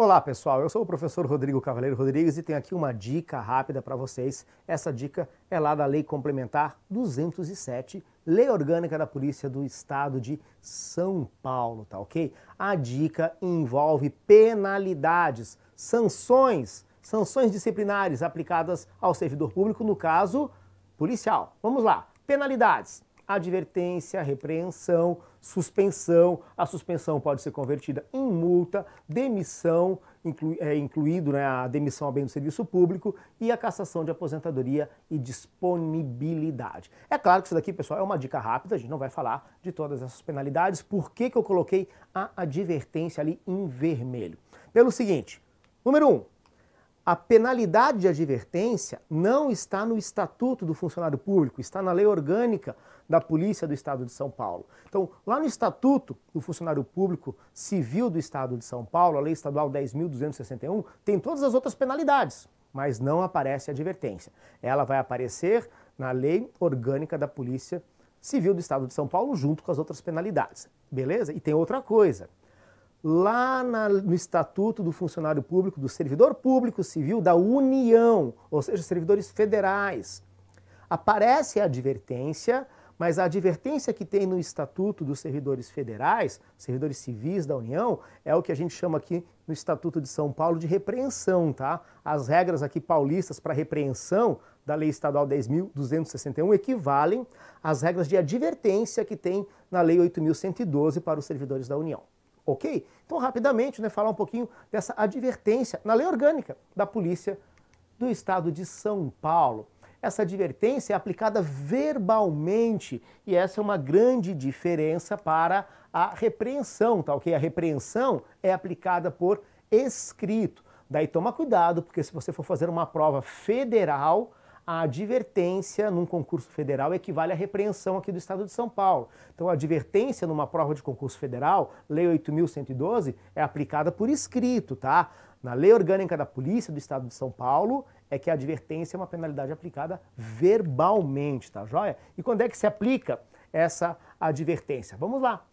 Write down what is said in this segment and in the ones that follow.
Olá pessoal, eu sou o professor Rodrigo Cavaleiro Rodrigues e tenho aqui uma dica rápida para vocês. Essa dica é lá da Lei Complementar 207, Lei Orgânica da Polícia do Estado de São Paulo, tá ok? A dica envolve penalidades, sanções, sanções disciplinares aplicadas ao servidor público, no caso policial. Vamos lá, penalidades advertência, repreensão, suspensão. A suspensão pode ser convertida em multa, demissão, é, incluído né, a demissão a bem do serviço público e a cassação de aposentadoria e disponibilidade. É claro que isso daqui, pessoal, é uma dica rápida, a gente não vai falar de todas essas penalidades. Por que, que eu coloquei a advertência ali em vermelho? Pelo seguinte, número 1, um, a penalidade de advertência não está no Estatuto do Funcionário Público, está na Lei Orgânica da Polícia do Estado de São Paulo. Então, lá no Estatuto do Funcionário Público Civil do Estado de São Paulo, a Lei Estadual 10.261, tem todas as outras penalidades, mas não aparece a advertência. Ela vai aparecer na Lei Orgânica da Polícia Civil do Estado de São Paulo, junto com as outras penalidades. Beleza? E tem outra coisa lá na, no Estatuto do Funcionário Público, do Servidor Público Civil da União, ou seja, servidores federais. Aparece a advertência, mas a advertência que tem no Estatuto dos Servidores Federais, servidores civis da União, é o que a gente chama aqui no Estatuto de São Paulo de repreensão, tá? As regras aqui paulistas para repreensão da Lei Estadual 10.261 equivalem às regras de advertência que tem na Lei 8.112 para os servidores da União. Ok? Então, rapidamente, né, falar um pouquinho dessa advertência na lei orgânica da Polícia do Estado de São Paulo. Essa advertência é aplicada verbalmente e essa é uma grande diferença para a repreensão, tá ok? A repreensão é aplicada por escrito. Daí toma cuidado, porque se você for fazer uma prova federal, a advertência num concurso federal equivale à repreensão aqui do Estado de São Paulo. Então, a advertência numa prova de concurso federal, Lei 8.112, é aplicada por escrito, tá? Na Lei Orgânica da Polícia do Estado de São Paulo, é que a advertência é uma penalidade aplicada verbalmente, tá joia? E quando é que se aplica essa advertência? Vamos lá.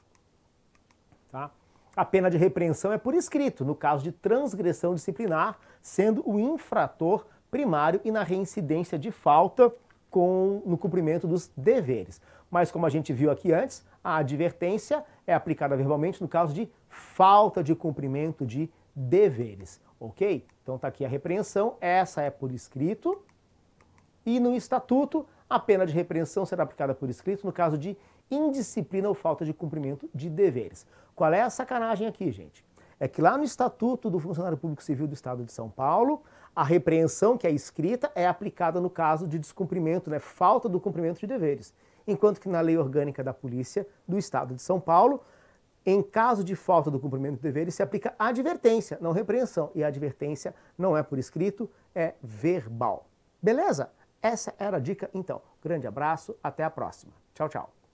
Tá? A pena de repreensão é por escrito, no caso de transgressão disciplinar, sendo o infrator primário e na reincidência de falta com, no cumprimento dos deveres. Mas, como a gente viu aqui antes, a advertência é aplicada verbalmente no caso de falta de cumprimento de deveres, ok? Então está aqui a repreensão, essa é por escrito. E no estatuto, a pena de repreensão será aplicada por escrito no caso de indisciplina ou falta de cumprimento de deveres. Qual é a sacanagem aqui, gente? é que lá no Estatuto do Funcionário Público Civil do Estado de São Paulo, a repreensão que é escrita é aplicada no caso de descumprimento, né, falta do cumprimento de deveres. Enquanto que na Lei Orgânica da Polícia do Estado de São Paulo, em caso de falta do cumprimento de deveres, se aplica advertência, não repreensão. E a advertência não é por escrito, é verbal. Beleza? Essa era a dica, então. Grande abraço, até a próxima. Tchau, tchau.